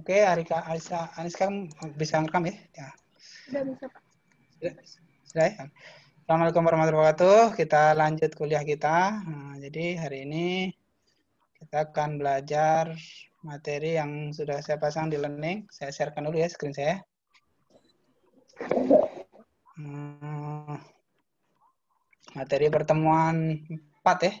Oke, okay, Arika, Arisa, Anis kan bisa ngerekam ya? ya. Sudah bisa, Pak. Sudah, sudah ya? Assalamualaikum warahmatullahi wabarakatuh. Kita lanjut kuliah kita. Nah, jadi hari ini kita akan belajar materi yang sudah saya pasang di learning. Saya sharekan dulu ya screen saya. Hmm, materi pertemuan 4 ya.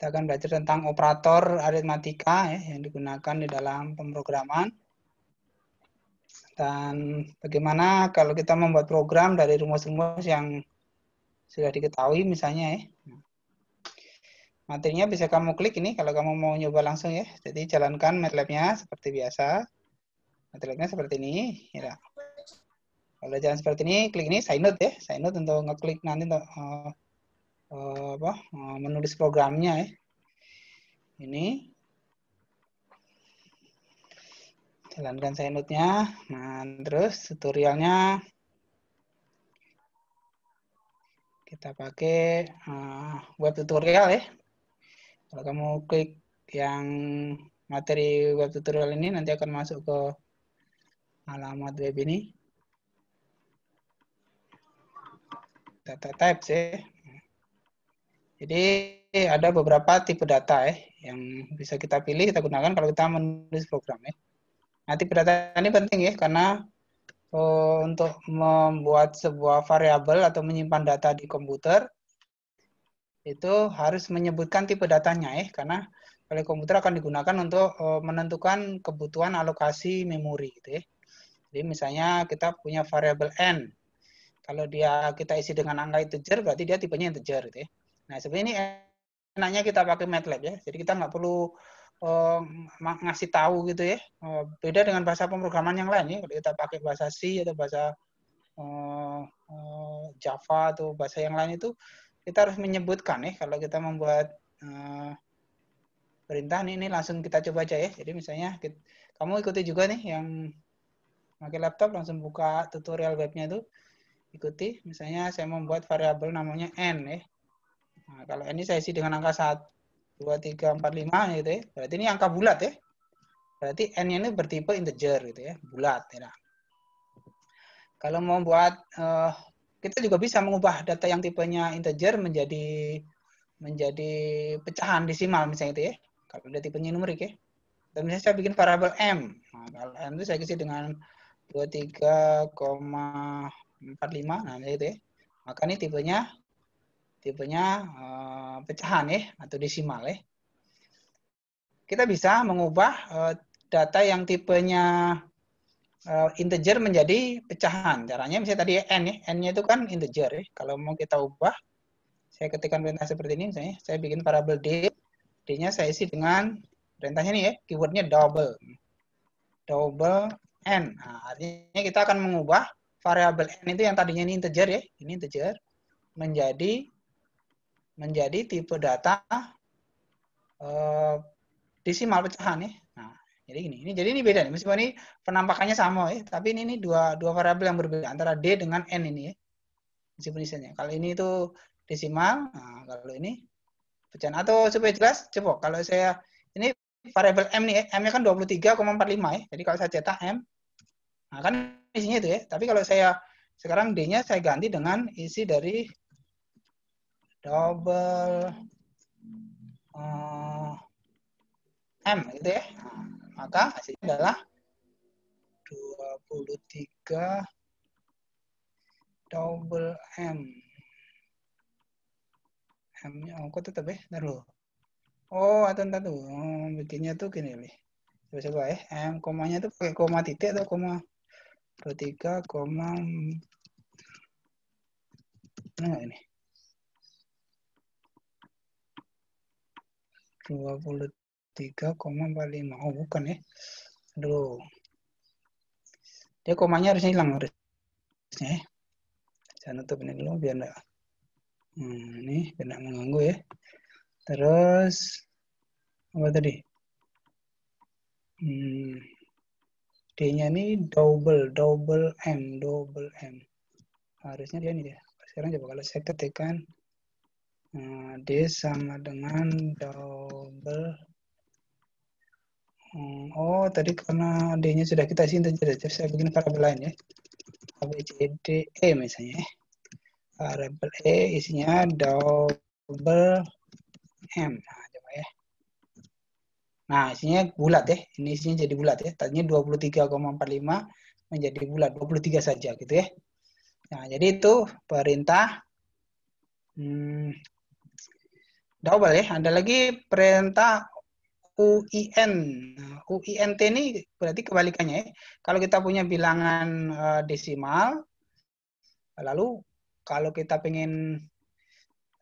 Kita akan belajar tentang operator aritmatika ya, yang digunakan di dalam pemrograman. Dan bagaimana kalau kita membuat program dari rumus-rumus yang sudah diketahui misalnya ya. Materinya bisa kamu klik ini kalau kamu mau nyoba langsung ya. Jadi jalankan MATLABnya seperti biasa. MATLABnya seperti ini. Ya. Kalau jalan seperti ini, klik ini sign out ya. Sign out untuk ngeklik nanti untuk eh, Eh, apa, eh, menulis programnya ya. Ini jalankan note nya Nah, terus tutorialnya kita pakai uh, web tutorial ya. Kalau kamu klik yang materi web tutorial ini nanti akan masuk ke alamat web ini. Data types ya. Jadi ada beberapa tipe data ya yang bisa kita pilih, kita gunakan kalau kita menulis program ya. Nah, tipe data ini penting ya karena uh, untuk membuat sebuah variabel atau menyimpan data di komputer itu harus menyebutkan tipe datanya ya karena oleh komputer akan digunakan untuk uh, menentukan kebutuhan alokasi memori gitu ya. Jadi misalnya kita punya variabel n. Kalau dia kita isi dengan angka integer berarti dia tipenya integer gitu ya. Nah, sebenarnya ini enaknya kita pakai MATLAB ya. Jadi kita nggak perlu uh, ngasih tahu gitu ya. Oh, beda dengan bahasa pemrograman yang lain ya. Kalau kita pakai bahasa C atau bahasa uh, Java atau bahasa yang lain itu kita harus menyebutkan ya. Kalau kita membuat uh, perintah nih, ini langsung kita coba aja ya. Jadi misalnya kita, kamu ikuti juga nih yang pakai laptop langsung buka tutorial webnya itu ikuti misalnya saya membuat variabel namanya n ya Nah, kalau ini saya isi dengan angka 1, 2, 3, 4, 5 gitu ya. Berarti ini angka bulat ya. Berarti n ini bertipe integer gitu ya, bulat ya. Kalau mau buat uh, kita juga bisa mengubah data yang tipenya integer menjadi menjadi pecahan desimal misalnya itu ya. Kalau dia tipenya numerik ya. Dan misalnya saya bikin variabel m. Nah, kalau m itu saya isi dengan 23,45 nah gitu. ya. Maka ini tipenya tipenya uh, pecahan ya atau desimal ya. Kita bisa mengubah eh, data yang tipenya uh, integer menjadi pecahan. Caranya misalnya tadi n ya, n-nya itu kan integer ya. Kalau mau kita ubah, saya ketikkan perintah seperti ini misalnya, saya bikin variable d, d-nya saya isi dengan perintahnya nih ya, keywordnya double, double n. Nah, artinya kita akan mengubah variabel n itu yang tadinya ini integer ya, ini integer menjadi menjadi tipe data uh, eh, desimal pecahan ya. Nah, jadi gini, ini jadi ini beda nih. Meskipun ini penampakannya sama ya, tapi ini, ini dua dua variabel yang berbeda antara d dengan n ini ya. Meskipun isinya. Kalau ini itu desimal, nah, kalau ini pecahan atau supaya jelas coba kalau saya ini variabel m nih, m-nya kan 23,45 ya. Jadi kalau saya cetak m, nah kan isinya itu ya. Tapi kalau saya sekarang d-nya saya ganti dengan isi dari double uh, M gitu ya. maka hasilnya adalah 23 double M. M-nya oh, kok tetap ya? Ntar dulu. Oh, atau ntar tuh. Oh, hmm, bikinnya tuh gini nih. Coba coba ya. M komanya tuh pakai koma titik atau koma 23 koma Nah, ini? 23,45 oh bukan ya aduh dia komanya harusnya hilang harusnya eh saya nutup ini dulu biar enggak hmm, ini biar enggak mengganggu ya terus apa tadi hmm, D-nya ini double double M double M harusnya dia nih dia sekarang coba kalau saya ketikkan Nah, D sama dengan double hmm, Oh tadi karena D-nya sudah kita isiin jadi saya bikin variabel lain ya A B C D E misalnya ya. variabel E isinya double M nah, coba ya Nah isinya bulat ya ini isinya jadi bulat ya tadinya 23,45 menjadi bulat 23 saja gitu ya Nah jadi itu perintah hmm, double ya. Ada lagi perintah UIN. UINT ini berarti kebalikannya ya. Kalau kita punya bilangan eh, desimal, lalu kalau kita pengen,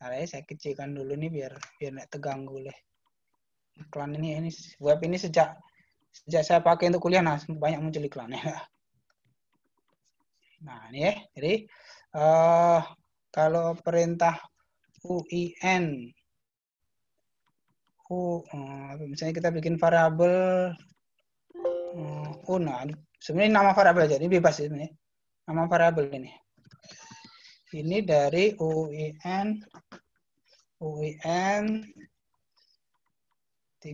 nah, ya, saya kecilkan dulu nih biar biar nggak terganggu oleh iklan ini. Ini web ini sejak sejak saya pakai untuk kuliah, nah banyak muncul iklan ya. Nah ini ya, jadi uh, kalau perintah UIN aku uh, misalnya kita bikin variabel uh, oh nah sebenarnya nama variabel aja ini bebas ini, nama variabel ini ini dari UIN UIN 32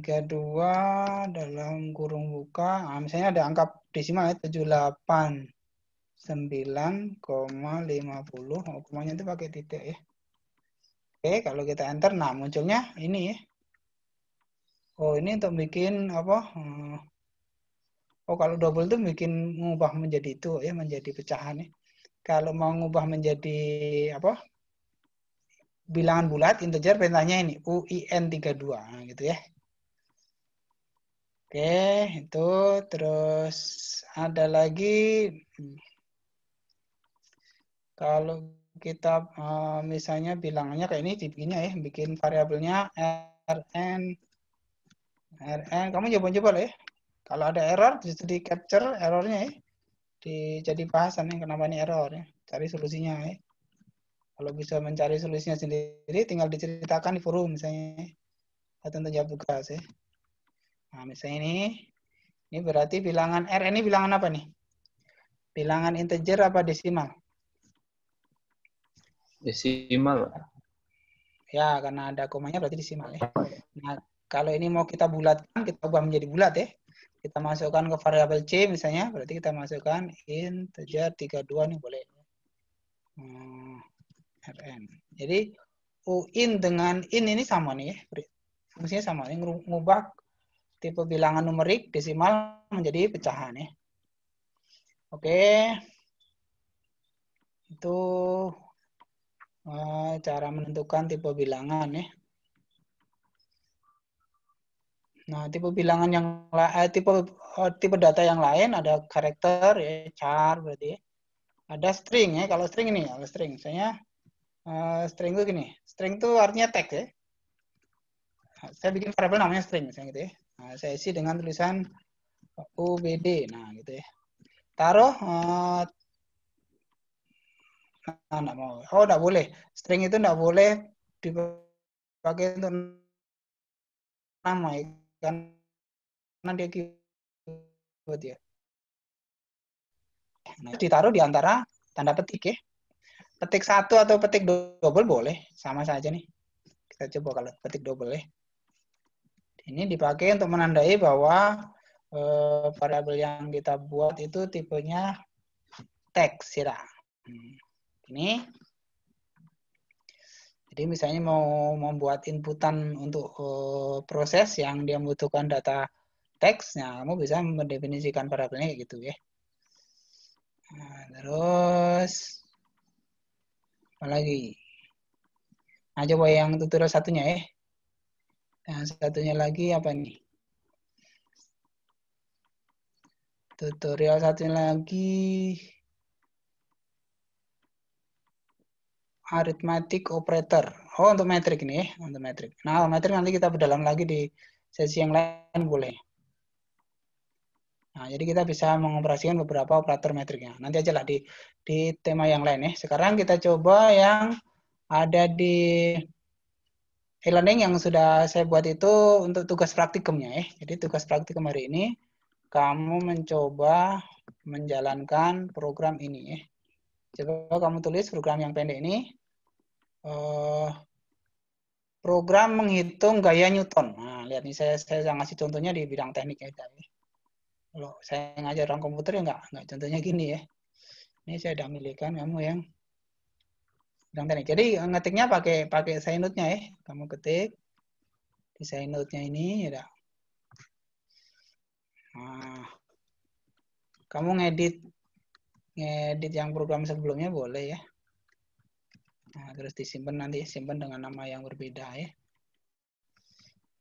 dalam kurung buka nah, misalnya ada angka desimal ya 78 9,50 oh, komanya itu pakai titik ya Oke kalau kita enter nah munculnya ini ya oh ini untuk bikin apa eh, oh kalau double tuh bikin mengubah menjadi itu ya menjadi pecahan ya kalau mau mengubah menjadi apa bilangan bulat integer perintahnya ini uin 32 nah, gitu ya Oke, itu terus ada lagi kalau kita eh, misalnya bilangannya kayak ini tipenya ya, bikin variabelnya rn RN eh, kamu coba-coba lah ya. Kalau ada error justru di capture errornya ya. Di, bahasan yang kenapa ini error ya. Cari solusinya ya. Kalau bisa mencari solusinya sendiri tinggal diceritakan di forum misalnya. Ya, untuk jawab tugas ya. Nah, misalnya ini ini berarti bilangan RN ini bilangan apa nih? Bilangan integer apa desimal? Desimal. Ya, karena ada komanya berarti desimal ya. Nah, kalau ini mau kita bulatkan, kita ubah menjadi bulat ya. Kita masukkan ke variabel C misalnya, berarti kita masukkan integer 32 nih boleh. Rn. Hmm, Jadi in dengan IN ini sama nih ya. Fungsinya sama, ini ngubah tipe bilangan numerik desimal menjadi pecahan ya. Oke. Itu eh, cara menentukan tipe bilangan ya. Nah, tipe bilangan yang eh, tipe eh, tipe data yang lain ada karakter ya, char berarti. Ya. Ada string ya. Kalau string ini, kalau string misalnya uh, string itu gini. String itu artinya teks ya. Nah, saya bikin variable namanya string misalnya gitu ya. Nah, saya isi dengan tulisan UBD. Nah, gitu ya. Taruh uh, nah, enggak mau. Oh, enggak boleh. String itu enggak boleh dipakai untuk nama ya karena dia keyword ya. Nah, ditaruh di antara tanda petik ya. Petik satu atau petik double boleh, sama saja nih. Kita coba kalau petik double ya. Ini dipakai untuk menandai bahwa eh, variabel yang kita buat itu tipenya teks ya. Hmm, ini jadi misalnya mau membuat inputan untuk uh, proses yang dia membutuhkan data teks, nah kamu bisa mendefinisikan variabelnya gitu ya. Nah, terus apa lagi? Nah, coba yang tutorial satunya ya. Yang satunya lagi apa nih? Tutorial satunya lagi arithmetic operator. Oh, untuk metrik ini, untuk metrik. Nah, metrik nanti kita berdalam lagi di sesi yang lain boleh. Nah, jadi kita bisa mengoperasikan beberapa operator metriknya. Nanti aja lah di, di tema yang lain ya. Sekarang kita coba yang ada di e-learning yang sudah saya buat itu untuk tugas praktikumnya ya. Jadi tugas praktikum hari ini, kamu mencoba menjalankan program ini ya. Coba kamu tulis program yang pendek ini. Eh, program menghitung gaya Newton. Nah, lihat nih saya saya ngasih contohnya di bidang teknik ya Kalau saya ngajar orang komputer ya nggak nggak contohnya gini ya. Ini saya milikan kamu yang bidang teknik. Jadi ngetiknya pakai pakai note nya ya. Kamu ketik di note nya ini ya. Nah, kamu ngedit ngedit yang program sebelumnya boleh ya. Nah, terus disimpan nanti simpan dengan nama yang berbeda ya.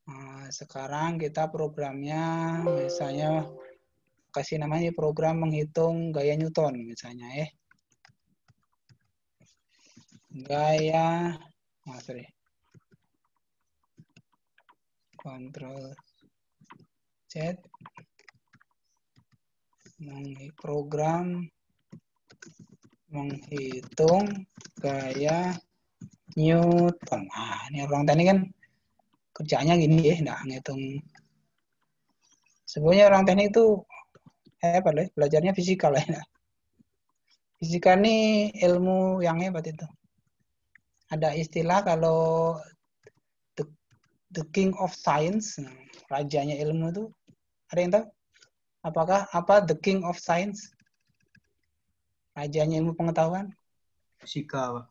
Nah, sekarang kita programnya misalnya kasih namanya program menghitung gaya Newton misalnya ya. Gaya, oh, sorry. Control Z. Nah, program menghitung gaya Newton. Nah, ini orang teknik kan kerjanya gini ya, nah ngitung. Sebenarnya orang teknik itu apa loh? belajarnya fisika lah. Ya. Fisika ini ilmu yang hebat itu. Ada istilah kalau the, the king of science, nah, rajanya ilmu itu, ada yang tahu? Apakah apa the king of science? rajanya ilmu pengetahuan? Fisika, Pak.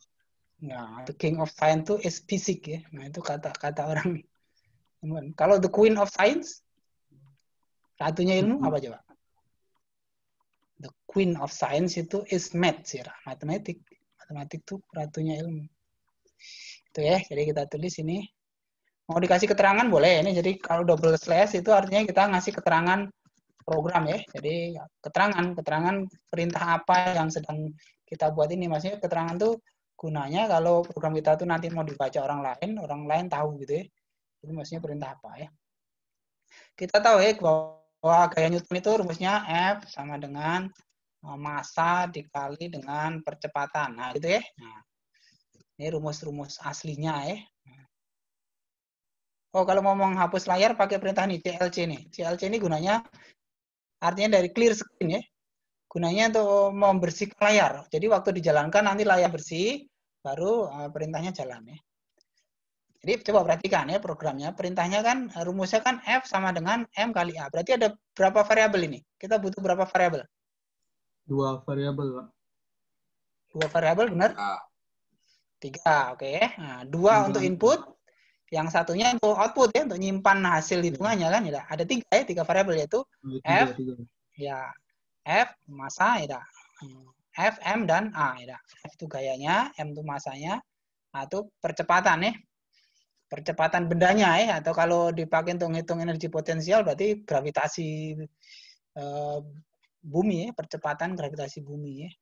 Nah, the king of science itu is fisik ya. Nah, itu kata-kata orang. Kalau the queen of science, ratunya ilmu apa mm-hmm. aja apa coba? The queen of science itu is math sih, ya, matematik. Matematik itu ratunya ilmu. Itu ya, jadi kita tulis ini. Mau dikasih keterangan boleh ini. Jadi kalau double slash itu artinya kita ngasih keterangan program ya. Jadi ya, keterangan, keterangan perintah apa yang sedang kita buat ini. Maksudnya keterangan tuh gunanya kalau program kita tuh nanti mau dibaca orang lain, orang lain tahu gitu ya. Jadi maksudnya perintah apa ya. Kita tahu ya bahwa gaya Newton itu rumusnya F sama dengan e, massa dikali dengan percepatan. Nah, gitu ya. Nah, ini rumus-rumus aslinya ya. Oh, kalau mau menghapus layar pakai perintah nih, CLC nih. CLC ini gunanya Artinya dari clear screen ya. Gunanya untuk membersihkan layar. Jadi waktu dijalankan nanti layar bersih, baru eh, perintahnya jalan ya. Jadi coba perhatikan ya programnya. Perintahnya kan rumusnya kan F sama dengan M kali A. Berarti ada berapa variabel ini? Kita butuh berapa variabel? Dua variabel, Dua variabel benar? Tiga, oke okay. Nah, dua Tiga. untuk input, yang satunya untuk output ya untuk nyimpan hasil iya. hitungannya kan ya ada tiga ya tiga variabel yaitu tiga, f tiga. ya f masa ya hmm. f m dan a ya f itu gayanya m itu masanya a nah, itu percepatan ya percepatan bendanya ya atau kalau dipakai untuk hitung energi potensial berarti gravitasi eh, bumi ya percepatan gravitasi bumi ya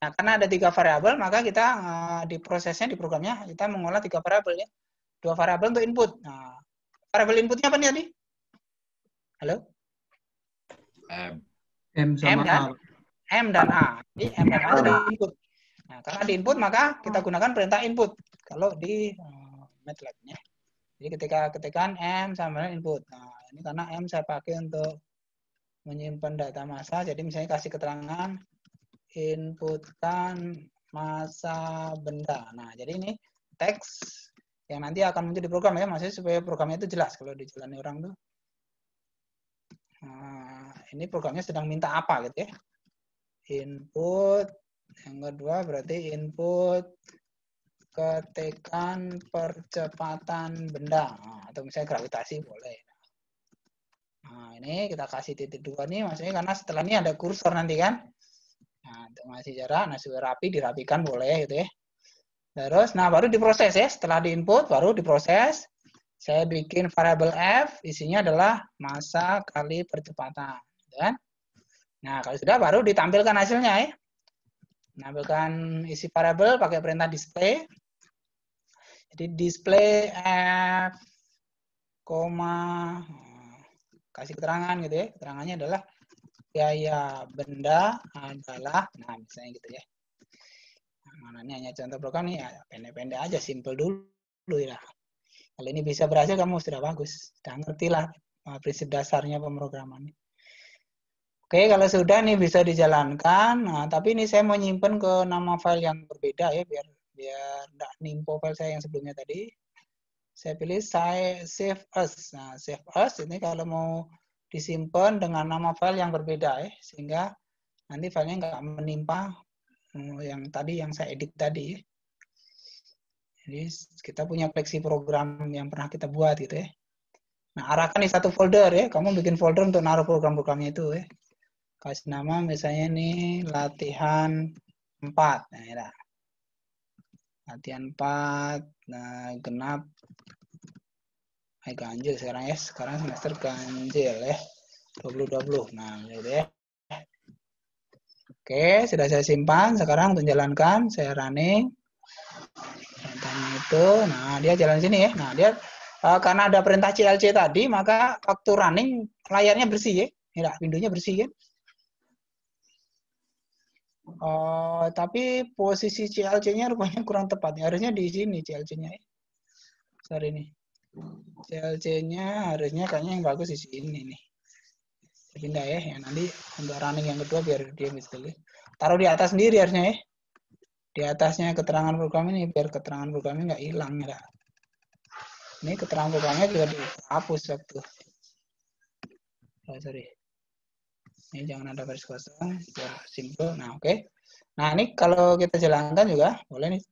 nah karena ada tiga variabel maka kita eh, di prosesnya di programnya kita mengolah tiga variabel ya Dua variabel untuk input. Nah, variabel inputnya apa nih Adi? Halo? M. M sama dan, A. M dan A. Jadi M dan A adalah input. Nah, karena di input maka kita gunakan perintah input. Kalau di uh, eh, MATLAB-nya. Jadi ketika ketikan M sama dengan input. Nah, ini karena M saya pakai untuk menyimpan data massa. Jadi misalnya kasih keterangan inputan massa benda. Nah, jadi ini teks yang nanti akan muncul di program ya maksudnya supaya programnya itu jelas kalau dijalani orang tuh nah, ini programnya sedang minta apa gitu ya input yang kedua berarti input ketekan percepatan benda nah, atau misalnya gravitasi boleh nah ini kita kasih titik dua nih maksudnya karena setelah ini ada kursor nanti kan nah itu masih jarak nah supaya rapi dirapikan boleh gitu ya Terus, nah baru diproses ya. Setelah diinput, baru diproses. Saya bikin variabel f, isinya adalah masa kali percepatan. Kan? Nah, kalau sudah baru ditampilkan hasilnya ya. Nampilkan isi variabel pakai perintah display. Jadi display f, koma, kasih keterangan gitu ya. Keterangannya adalah biaya benda adalah, nah misalnya gitu ya mana ini hanya contoh program nih ya pendek-pendek aja simple dulu, dulu ya kalau ini bisa berhasil kamu sudah bagus sudah ngerti lah eh, prinsip dasarnya pemrograman Oke, kalau sudah nih bisa dijalankan. Nah, tapi ini saya mau nyimpen ke nama file yang berbeda ya, biar biar tidak nimpo file saya yang sebelumnya tadi. Saya pilih save as. Nah, save as ini kalau mau disimpan dengan nama file yang berbeda ya, sehingga nanti filenya nggak menimpa Oh, yang tadi yang saya edit tadi. Jadi kita punya fleksi program yang pernah kita buat gitu ya. Nah, arahkan di satu folder ya. Kamu bikin folder untuk naruh program-programnya itu ya. Kasih nama misalnya nih latihan 4. Nah, ya. Latihan 4, nah, genap. Ay, ganjil sekarang ya. Sekarang semester ganjil ya. 2020. Nah, gitu ya. Oke, sudah saya simpan. Sekarang untuk jalankan, saya running. Perintahnya itu, nah dia jalan sini ya. Nah dia uh, karena ada perintah CLC tadi, maka waktu running layarnya bersih ya. Tidak, pintunya bersih ya. Uh, tapi posisi CLC-nya rupanya kurang tepat. Harusnya di sini CLC-nya. Ya. Sorry nih. CLC-nya harusnya kayaknya yang bagus di sini nih pindah ya yang nanti untuk running yang kedua biar dia bisa taruh di atas sendiri harusnya ya di atasnya keterangan program ini biar keterangan programnya nggak hilang ya ini keterangan programnya juga dihapus waktu oh sorry ini jangan ada garis kosong biar simple nah oke okay. nah ini kalau kita jalankan juga boleh nih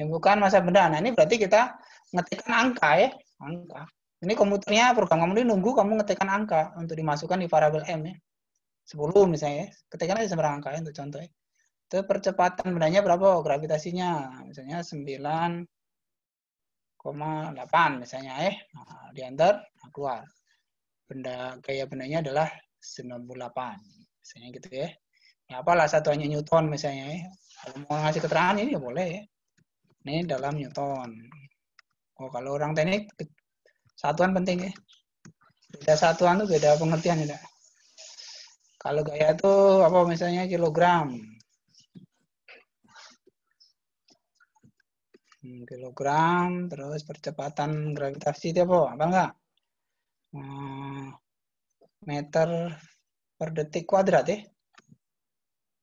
yang bukan masa benda nah ini berarti kita ngetikkan angka ya angka ini komputernya, program kamu ini nunggu kamu ngetekan angka untuk dimasukkan di variabel M ya. 10 misalnya ya. Ketekan aja sembarang angka ya untuk contoh ya. Itu percepatan bendanya berapa? Oh, gravitasinya misalnya 9,8 misalnya ya. Nah, di enter, nah keluar. Benda gaya bendanya adalah 98. Misalnya gitu ya. Ya apalah satuannya Newton misalnya ya. Kalau mau ngasih keterangan ini ya boleh ya. Ini dalam Newton. Oh, kalau orang teknik Satuan penting ya. Beda satuan tuh beda pengertian ya. Kalau gaya itu apa misalnya kilogram. Hmm, kilogram, terus percepatan gravitasi itu apa? Apa enggak? Hmm, meter per detik kuadrat ya.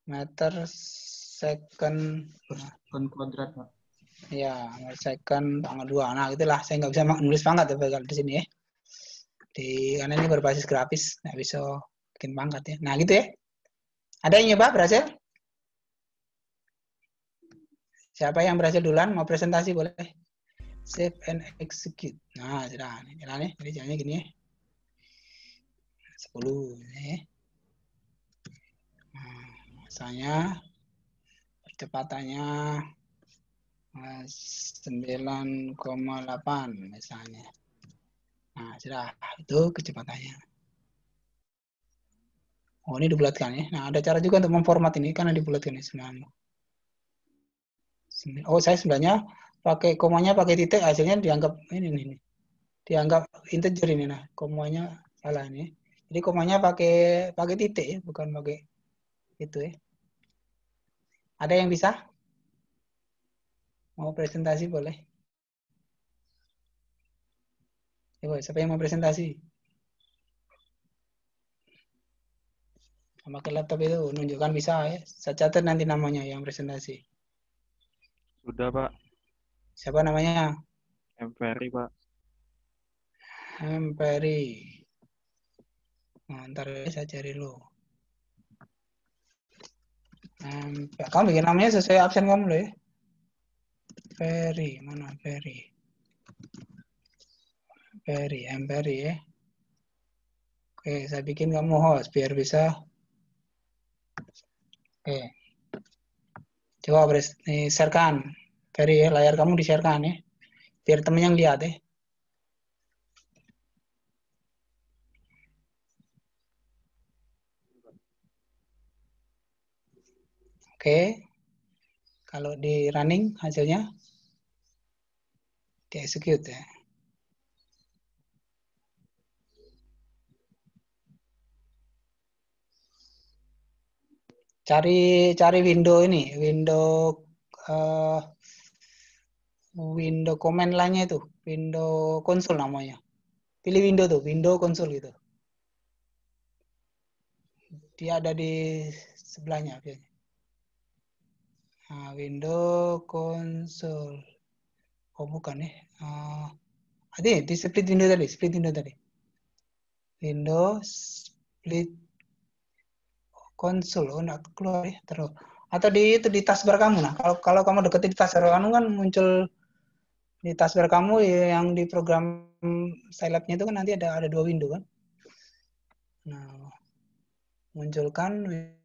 Meter second per second kuadrat, Pak ya menyelesaikan tanggal 2 nah itulah saya nggak bisa menulis pangkat ya kalau di sini ya di karena ini berbasis grafis nggak bisa bikin pangkat ya nah gitu ya ada yang nyoba berhasil siapa yang berhasil duluan mau presentasi boleh save and execute nah Ini jalan ya jadi jalannya gini ya 10 ya nah, misalnya percepatannya 9,8 misalnya. Nah, sudah itu kecepatannya. Oh, ini dibulatkan ya. Nah, ada cara juga untuk memformat ini karena dibulatkan ya 9. Oh, saya sebenarnya pakai komanya pakai titik hasilnya dianggap ini ini Dianggap integer ini nah, komanya salah ini. Jadi komanya pakai pakai titik ya, bukan pakai itu ya. Ada yang bisa? Mau presentasi boleh? Ya, boleh, siapa yang mau presentasi? Sama ke laptop itu, nunjukkan bisa ya. Saya catat nanti namanya yang presentasi. Sudah, Pak. Siapa namanya? Emperi, Pak. Emperi. Nah, ntar saya cari lo. Um, kamu bikin namanya sesuai absen kamu loh ya. Ferry mana Ferry Ferry M Ferry ya eh. oke saya bikin kamu host biar bisa oke coba beres nih sharekan Ferry ya eh, layar kamu di sharekan ya biar temen yang lihat ya Oke, kalau di running hasilnya के execute हैं cari cari window ini window uh, window command lainnya itu window console namanya pilih window tuh window console gitu dia ada di sebelahnya nah, window console oh bukan nih uh, అదే di split window tadi, split window tadi, window split console oh nggak keluar ya terus atau di itu di tasbar kamu nah kalau kalau kamu deketin di tasbar kamu kan muncul di tasbar kamu yang di program scilab itu kan nanti ada ada dua window kan nah munculkan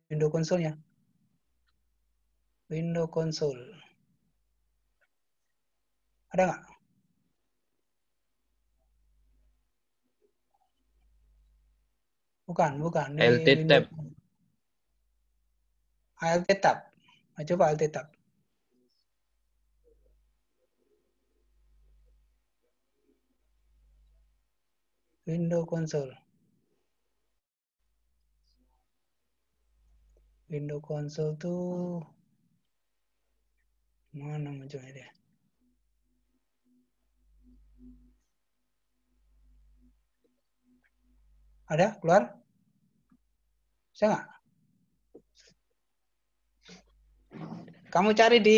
window konsolnya window console. Ada nggak? Bukan, bukan. Di, LT tab. ALT tab. Nah, coba ALT tab. Window console. Window console tuh mana munculnya dia? Ada? Keluar? Bisa nggak? Kamu cari di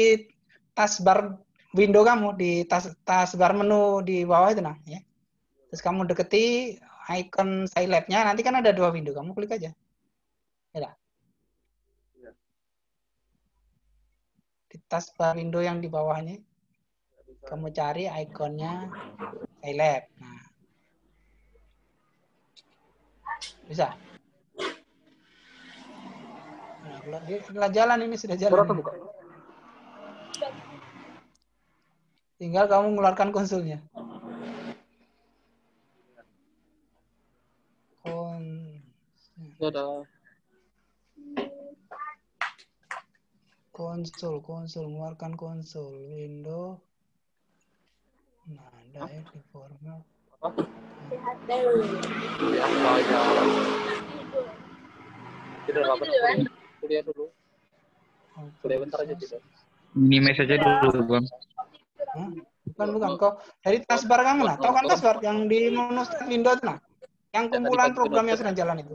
tas bar window kamu, di tas, tas bar menu di bawah itu nah. Ya. Terus kamu deketi icon Scilab-nya, nanti kan ada dua window, kamu klik aja. Ya, ya Di tas bar window yang di bawahnya, kamu cari ikonnya Scilab. Nah, Bisa. Nah, jalan ini sudah jalan. Surat buka? Tinggal kamu mengeluarkan konsulnya. Kon. Dadah. Konsul, konsul, mengeluarkan konsul. Window. Nah, ada ya di format. Sehat dulu. Ya, kalau ya. Tidak apa-apa. Kuliah dulu. Kuliah bentar aja ini message aja dulu, Bang. Hmm? Bukan, bukan. Kok dari tasbar kangen lah. Tahu kan tasbar yang di Monustan Windows nah? Yang kumpulan program yang sedang jalan itu.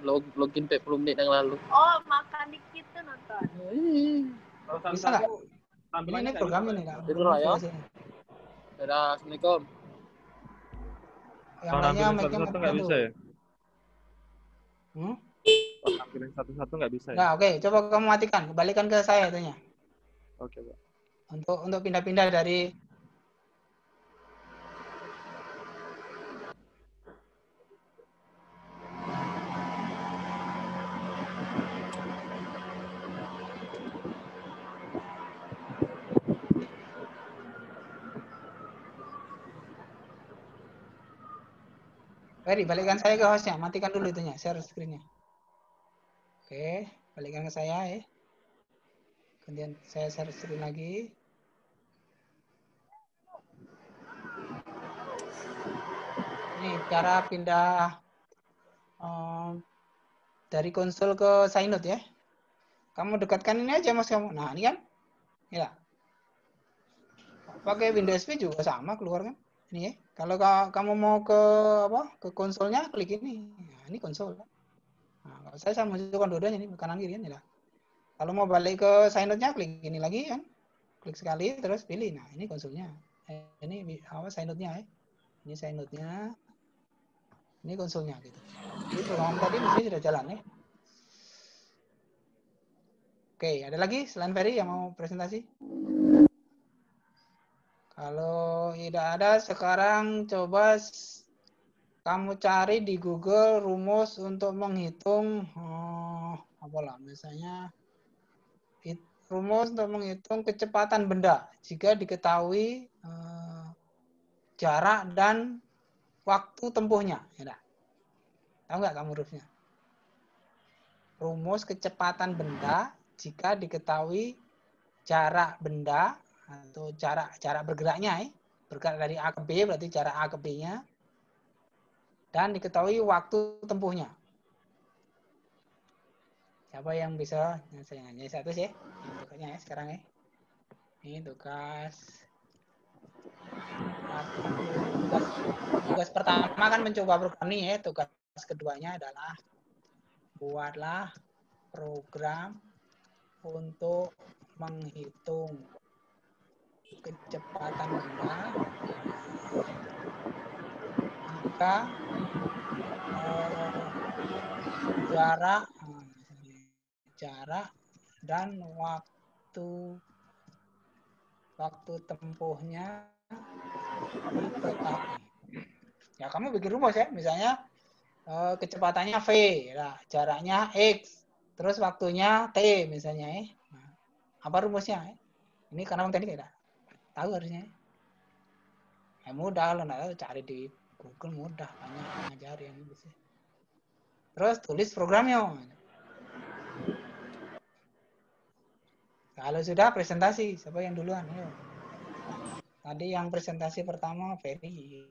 Log login 40 menit yang lalu. Oh, makan dikit tuh nonton. Bisa nggak? Ini program ini nggak? Itu lah ya. Dadah, Assalamualaikum. Yang lainnya mic-nya satu nggak bisa ya? Hmm? ambilin satu-satu nggak bisa ya? Nah, oke. Okay. Coba kamu matikan. Kembalikan ke saya itunya. Oke, okay, Pak. Untuk, untuk pindah-pindah dari Ferry, balikkan saya ke hostnya. Matikan dulu itunya, share nya. Oke, balikkan ke saya ya. Kemudian saya share screen lagi. Ini cara pindah um, dari konsol ke signout ya. Kamu dekatkan ini aja mas kamu. Nah ini kan, ya. Pakai Windows P juga sama keluar kan? Ini ya. Kalau ka kamu mau ke apa? Ke konsolnya klik ini. Nah, ini konsol. Nah, saya saya munculkan dua-duanya ini kanan kiri ini kan, ya lah. Kalau mau balik ke signernya klik ini lagi kan. Klik sekali terus pilih. Nah, ini konsolnya. Eh, ini awas signernya ya. Ini signernya. Ini konsolnya gitu. Jadi program tadi mesti sudah jalan ya. Oke, ada lagi selain Ferry yang mau presentasi? Kalau tidak ada, sekarang coba kamu cari di Google rumus untuk menghitung oh, apalah misalnya rumus untuk menghitung kecepatan benda jika diketahui eh, jarak dan waktu tempuhnya ya tahu nggak kamu rumusnya rumus kecepatan benda jika diketahui jarak benda atau cara jarak bergeraknya ya. bergerak dari A ke B berarti cara A ke B-nya dan diketahui waktu tempuhnya. Siapa yang bisa nyelesain aja satu sih? tugasnya ya eh, sekarang ya. Ini tugas tugas, tugas pertama kan mencoba program ini ya. Tugas keduanya adalah buatlah program untuk menghitung kecepatan kita maka eh, jarak jarak dan waktu waktu tempuhnya diketahui. Ya kamu bikin rumus ya, misalnya eh, kecepatannya v, nah, jaraknya x, terus waktunya t misalnya ya. apa rumusnya? Ya? Ini karena teknik tidak. Ya, tahu harusnya ya mudah lah nah, cari di Google mudah banyak ngajarin gitu bisa. terus tulis programnya kalau sudah presentasi siapa yang duluan Yo. tadi yang presentasi pertama Ferry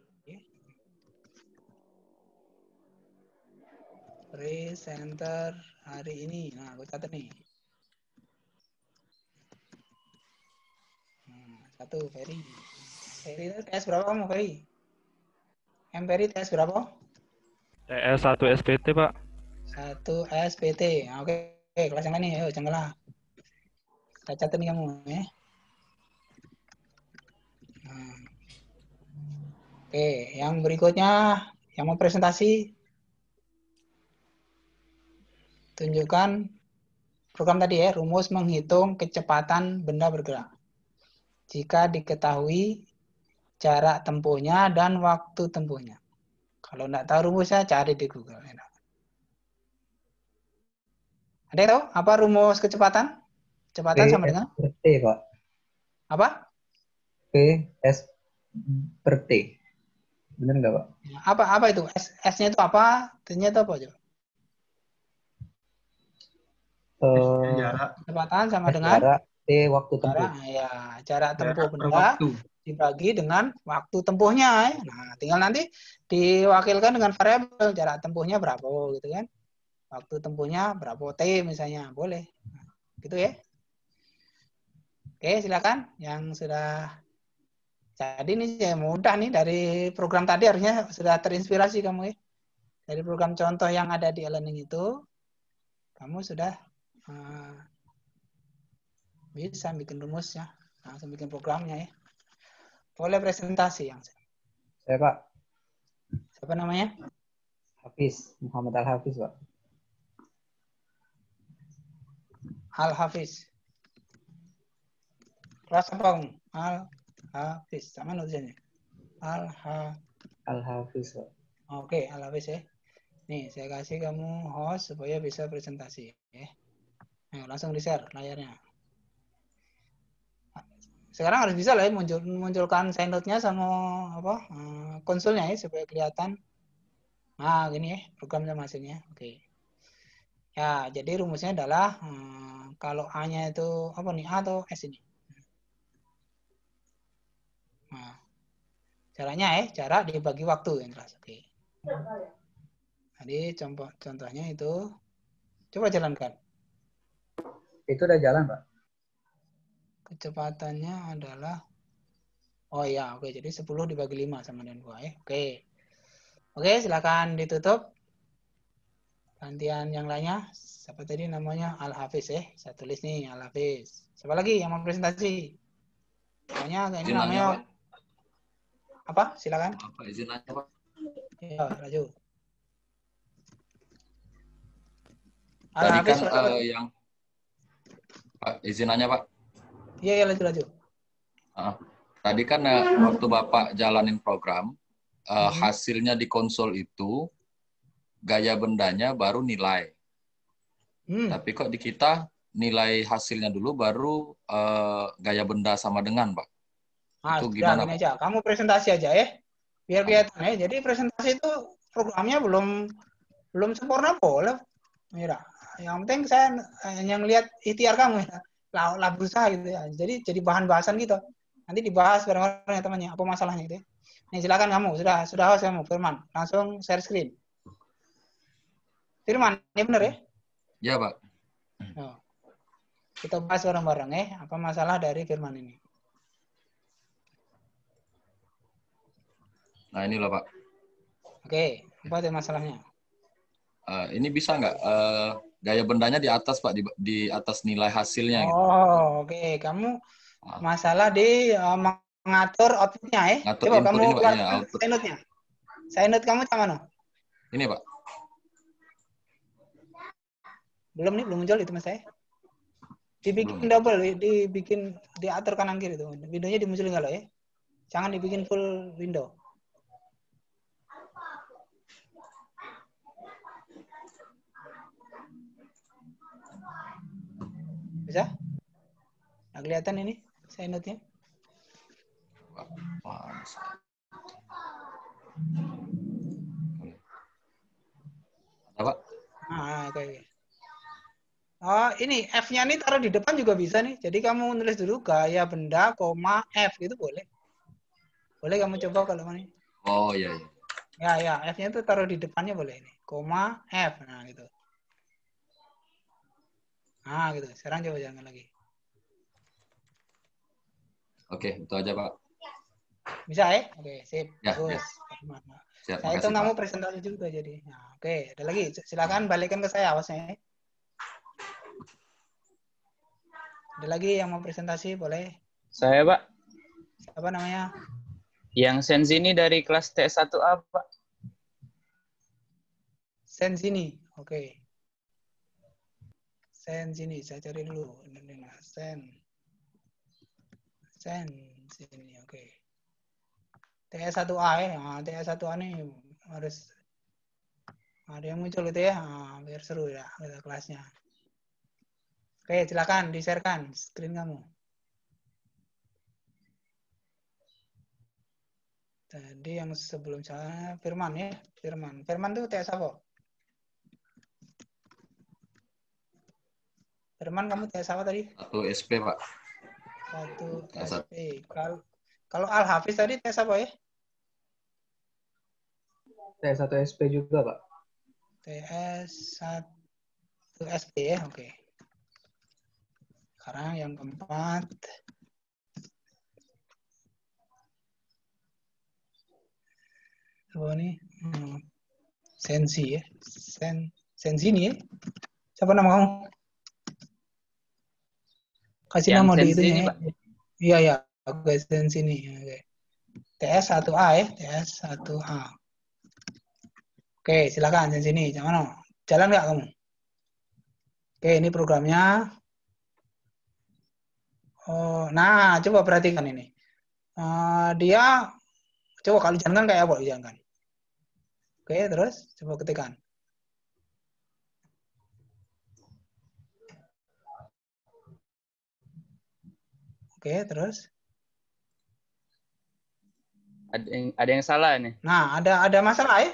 presenter hari ini nah aku catat nih Satu, Ferry. Ferry itu tes berapa kamu, Ferry? M Ferry tes berapa? TS satu SPT, Pak. 1 SPT. Ah, oke, okay. kelas yang lain nih, ayo cengkelah. Kita catat nih kamu, ya. Nah. Oke, yang berikutnya yang mau presentasi tunjukkan program tadi ya, rumus menghitung kecepatan benda bergerak jika diketahui jarak tempuhnya dan waktu tempuhnya. Kalau tidak tahu rumusnya, cari di Google. Ada tahu apa rumus kecepatan? Kecepatan P, sama dengan? Per T, Pak. Apa? P, S per T. Benar nggak, Pak? Ya, apa apa itu? S, S-nya itu apa? T-nya itu apa, coba? Uh, eh, kecepatan sama S dengan? Jarak t waktu tempuh. Cara, ya, jarak tempuh benda dibagi dengan waktu tempuhnya. Ya. Nah, tinggal nanti diwakilkan dengan variabel jarak tempuhnya berapa gitu kan. Waktu tempuhnya berapa T misalnya, boleh. Nah, gitu ya. Oke, silakan yang sudah jadi nih ya mudah nih dari program tadi harusnya sudah terinspirasi kamu ya. Dari program contoh yang ada di e-learning itu, kamu sudah uh, bisa bikin rumusnya, langsung bikin programnya ya. Boleh presentasi yang saya. Pak. Siapa namanya? Hafiz, Muhammad Al Hafiz Pak. Al Hafiz. Kelas apa Om? Al Hafiz. Sama nulisnya. Al ha Al Hafiz Pak. Oke, Al Hafiz ya. Nih, saya kasih kamu host supaya bisa presentasi. Ya. Nah, langsung di-share layarnya sekarang harus bisa lah ya muncul munculkan sendoknya sama apa eh, konsolnya ya supaya kelihatan nah gini ya programnya maksudnya oke okay. ya jadi rumusnya adalah hmm, kalau a nya itu apa nih a atau s ini nah caranya ya cara dibagi waktu yang jelas oke okay. jadi contoh contohnya itu coba jalankan itu udah jalan pak Kecepatannya adalah Oh ya, oke. Jadi 10 dibagi 5 sama dengan 2 ya. Oke. Oke, silakan ditutup. Gantian yang lainnya. Siapa tadi namanya? Al-Hafiz ya. Saya tulis nih Al-Hafiz. Siapa lagi yang mau presentasi? Namanya ini namanya apa? Silakan. Apa izin aja, Pak. Ya, Raju. Tadi kan uh, yang Pak, izin aja, Pak. Iya, iya lanjut lanjut. Uh, tadi kan uh, waktu Bapak jalanin program, uh, hmm. hasilnya di konsol itu gaya bendanya baru nilai. Hmm. Tapi kok di kita nilai hasilnya dulu baru uh, gaya benda sama dengan, Pak. Ah, itu gimana? Pak? aja. Kamu presentasi aja ya. Biar ah. kelihatan ya. Jadi presentasi itu programnya belum belum sempurna boleh. Mira, yang penting saya yang lihat ikhtiar kamu ya lah, lah berusaha gitu ya. Jadi jadi bahan bahasan gitu. Nanti dibahas bareng orang ya temannya apa masalahnya gitu. Ya. Nih silakan kamu sudah sudah host mau Firman langsung share screen. Firman, ini benar ya? Ya pak. Oh. Kita bahas bareng-bareng ya apa masalah dari Firman ini. Nah ini loh pak. Oke, apa masalahnya? Uh, ini bisa nggak? Uh, gaya bendanya di atas pak di, di atas nilai hasilnya gitu. oh, gitu. oke okay. kamu ah. masalah di uh, mengatur outputnya eh. ngatur coba kamu ini, pak, ya, Saya note kamu mana? Ini pak. Belum nih, belum muncul itu mas saya. Eh. Dibikin belum. double, dibikin diatur kanan kiri itu. Windownya dimunculin kalau ya. Jangan dibikin full window. Bisa? Nah, kelihatan ini saya Ada, Pak? Nah, kayak Oh, ini F-nya nih taruh di depan juga bisa nih. Jadi kamu nulis dulu gaya benda, koma F gitu boleh. Boleh kamu coba kalau mana? Oh iya. iya. Ya ya, F-nya tuh taruh di depannya boleh ini. Koma F. Nah, gitu. Ah gitu. Sekarang coba jangan lagi. Oke, itu aja, Pak. Bisa ya? Oke, sip. Ya, Terus. Ya. Siap, saya itu mau presentasi juga jadi. Nah, oke, ada lagi. Silakan balikkan ke saya awasnya. Eh. Ada lagi yang mau presentasi boleh? Saya, Pak. Apa namanya? Yang Senzini dari kelas T1A, Pak. Senzini. Oke. Sen sini, saya cari dulu. Nah, nah, Sen. Sen sini, oke. Okay. TS1A ya, nah, TS1A nih harus ada yang muncul itu ya, nah, biar seru ya kita kelasnya. Oke, okay, silakan di-sharekan screen kamu. Tadi yang sebelum saya Firman ya, Firman. Firman tuh TS apa? Herman kamu tes apa tadi? Satu SP pak. Satu SP. Kalau kalau Al Hafiz tadi tes apa ya? Tes satu SP juga pak. TS satu SP ya, oke. Okay. Sekarang yang keempat. Apa nih? Hmm. Sensi ya. Sen Sensi ini ya. Siapa nama kamu? Kasih nama di itu ya. Iya, iya. ya, agak sini. Oke. TS 1A ya, TS 1A. Oke, silakan di sini. Jalan Jalan nggak kamu? Oke, ini programnya. Oh, nah, coba perhatikan ini. Uh, dia coba kalau jangan kayak apa jangan. Oke, terus coba ketikkan Oke, terus? Ada yang ada yang salah nih. Nah, ada ada masalah ya?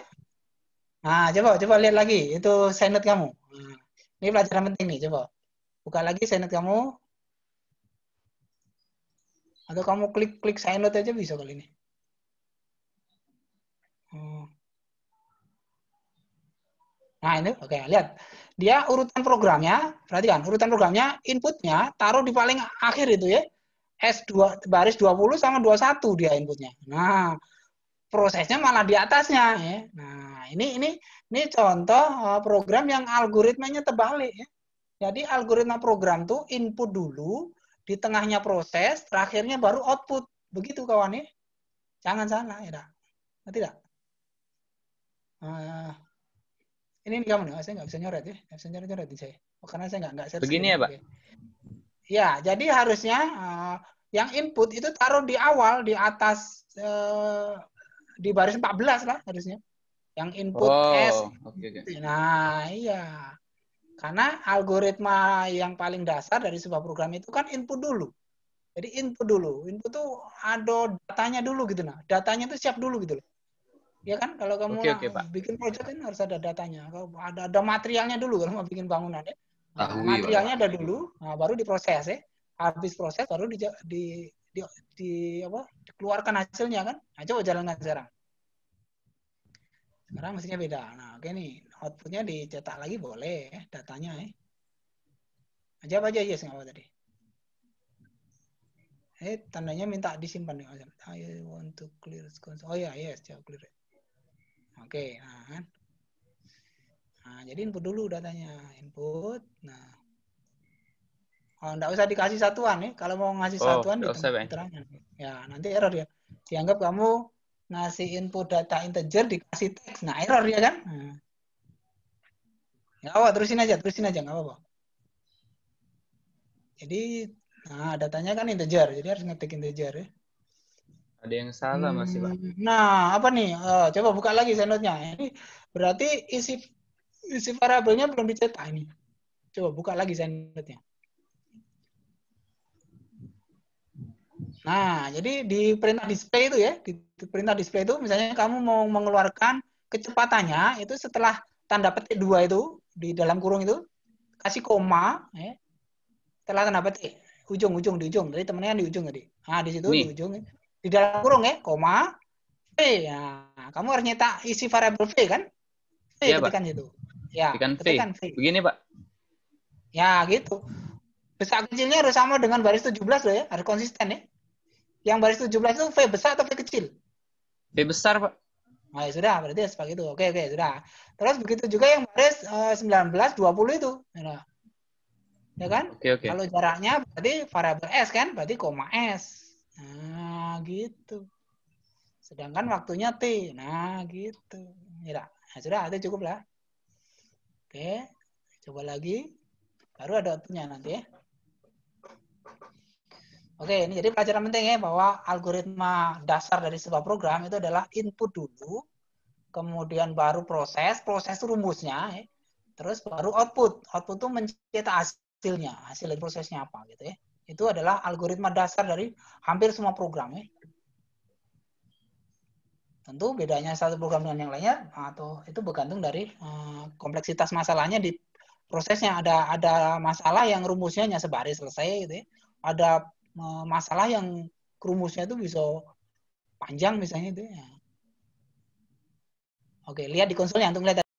Nah, coba coba lihat lagi itu senet kamu. Nah, ini pelajaran penting nih, coba. Buka lagi senet kamu. Atau kamu klik-klik sainet aja bisa kali ini. Hmm. Nah, ini oke, okay, lihat. Dia urutan programnya, perhatikan, urutan programnya, inputnya taruh di paling akhir itu ya. S2 baris 20 sama 21 dia inputnya. Nah, prosesnya malah di atasnya ya. Nah, ini ini ini contoh eh, program yang algoritmanya terbalik ya. Jadi algoritma program tuh input dulu, di tengahnya proses, terakhirnya baru output. Begitu kawan ya. Jangan salah ya. Nanti dah. Eh, uh, ini kamu nih, saya nggak bisa nyoret ya. bisa nyoret-nyoret saya. karena saya nggak nggak Begini ya, Pak. Ya, ya jadi harusnya uh, yang input itu taruh di awal di atas eh, di baris 14 lah harusnya. Yang input oh, S. Okay, okay. Nah, iya. Karena algoritma yang paling dasar dari sebuah program itu kan input dulu. Jadi input dulu. Input tuh ada datanya dulu gitu nah. Datanya tuh siap dulu gitu loh. Ya kan kalau kamu okay, okay, bikin project kan harus ada datanya. Ada ada materialnya dulu kalau mau bikin bangunan ya. Nah, materialnya ada dulu, nah, baru diproses ya habis proses baru di, di di, di apa dikeluarkan hasilnya kan nah, coba jalankan sekarang sekarang mestinya beda nah oke nih outputnya dicetak lagi boleh ya, datanya ya nah, jawab aja ya nggak apa tadi eh tandanya minta disimpan nih I want to clear console oh ya yeah, yes jawab clear oke nah, kan. nah jadi input dulu datanya input nah Oh, nggak usah dikasih satuan nih ya. Kalau mau ngasih oh, satuan di Ya, nanti error ya. Dianggap kamu ngasih input data integer dikasih teks. Nah, error ya kan? Nah. Nggak apa, terusin aja, terusin aja, nggak apa-apa. Jadi, nah datanya kan integer, jadi harus ngetik integer ya. Ada yang salah ya, hmm, masih, Pak. Nah, apa nih? Oh, coba buka lagi sendotnya. Ini berarti isi isi variabelnya belum dicetak ini. Coba buka lagi sendotnya. Nah, jadi di perintah display itu ya, di, perintah display itu misalnya kamu mau mengeluarkan kecepatannya itu setelah tanda petik dua itu di dalam kurung itu kasih koma ya, setelah tanda petik ujung ujung di ujung jadi temennya di ujung tadi nah di situ di ujung di dalam kurung ya koma p ya kamu harus nyetak isi variabel v kan v iya, ya, ketikan itu ya ketikan v. v begini pak ya gitu besar kecilnya harus sama dengan baris 17 loh ya harus konsisten ya yang baris 17 itu V besar atau V kecil? V besar, Pak. Nah, ya sudah, berarti ya seperti itu. Oke, oke, sudah. Terus begitu juga yang baris uh, 19, 20 itu. Ya, ya kan? Oke, oke. Kalau jaraknya berarti variabel S kan? Berarti koma S. Nah, gitu. Sedangkan waktunya T. Nah, gitu. Ya, ya sudah, itu cukup lah. Oke, coba lagi. Baru ada waktunya nanti ya. Oke, ini jadi pelajaran penting ya bahwa algoritma dasar dari sebuah program itu adalah input dulu, kemudian baru proses, proses itu rumusnya, ya. terus baru output. Output itu mencetak hasilnya, hasil dari prosesnya apa gitu ya. Itu adalah algoritma dasar dari hampir semua program ya. Tentu bedanya satu program dengan yang lainnya atau itu bergantung dari eh, kompleksitas masalahnya di prosesnya ada ada masalah yang rumusnya hanya sebaris selesai gitu ya. Ada Eh, masalah yang rumusnya itu bisa panjang misalnya itu ya. Oke, lihat di konsolnya untuk lihat